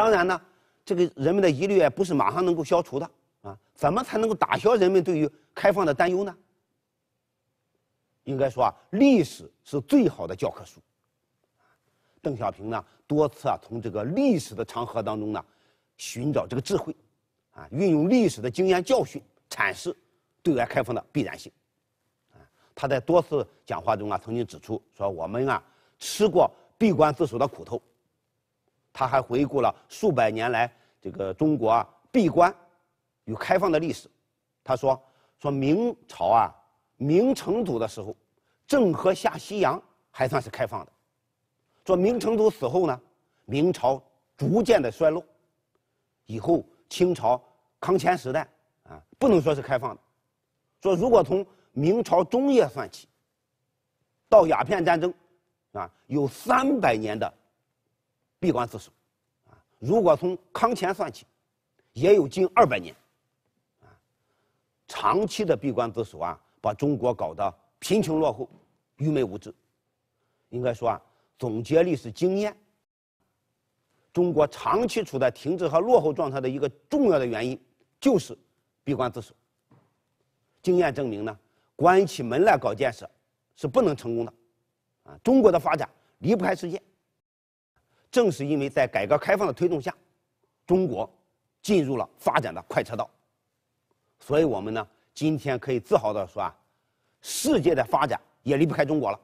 当然呢，这个人们的疑虑不是马上能够消除的啊！怎么才能够打消人们对于开放的担忧呢？应该说啊，历史是最好的教科书。邓小平呢，多次啊，从这个历史的长河当中呢，寻找这个智慧，啊，运用历史的经验教训阐释对外开放的必然性。啊，他在多次讲话中啊，曾经指出说，我们啊，吃过闭关自守的苦头。他还回顾了数百年来这个中国啊闭关与开放的历史。他说：“说明朝啊，明成祖的时候，郑和下西洋还算是开放的。说明成祖死后呢，明朝逐渐的衰落。以后清朝康乾时代啊，不能说是开放的。说如果从明朝中叶算起，到鸦片战争啊，有三百年的。”闭关自守，啊，如果从康乾算起，也有近二百年，啊，长期的闭关自守啊，把中国搞得贫穷落后、愚昧无知。应该说啊，总结历史经验，中国长期处在停滞和落后状态的一个重要的原因，就是闭关自守。经验证明呢，关起门来搞建设，是不能成功的，啊，中国的发展离不开世界。正是因为在改革开放的推动下，中国进入了发展的快车道，所以我们呢，今天可以自豪的说啊，世界的发展也离不开中国了。